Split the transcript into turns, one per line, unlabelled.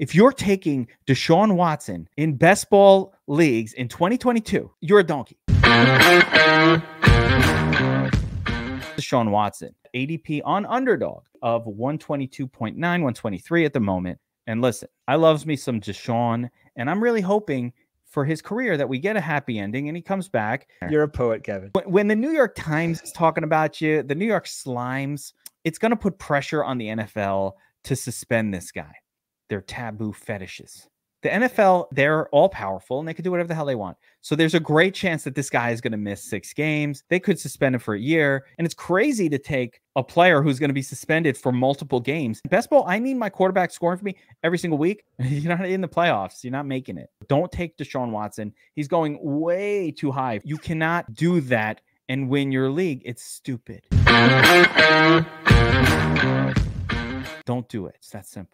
If you're taking Deshaun Watson in best ball leagues in 2022, you're a donkey. Deshaun Watson, ADP on underdog of 122.9, 123 at the moment. And listen, I loves me some Deshaun, and I'm really hoping for his career that we get a happy ending and he comes back. You're a poet, Kevin. When the New York Times is talking about you, the New York Slimes, it's going to put pressure on the NFL to suspend this guy their taboo fetishes. The NFL, they're all powerful and they can do whatever the hell they want. So there's a great chance that this guy is going to miss six games. They could suspend him for a year. And it's crazy to take a player who's going to be suspended for multiple games. Best ball, I need my quarterback scoring for me every single week. You're not in the playoffs. You're not making it. Don't take Deshaun Watson. He's going way too high. You cannot do that and win your league. It's stupid. Don't do it. It's that simple.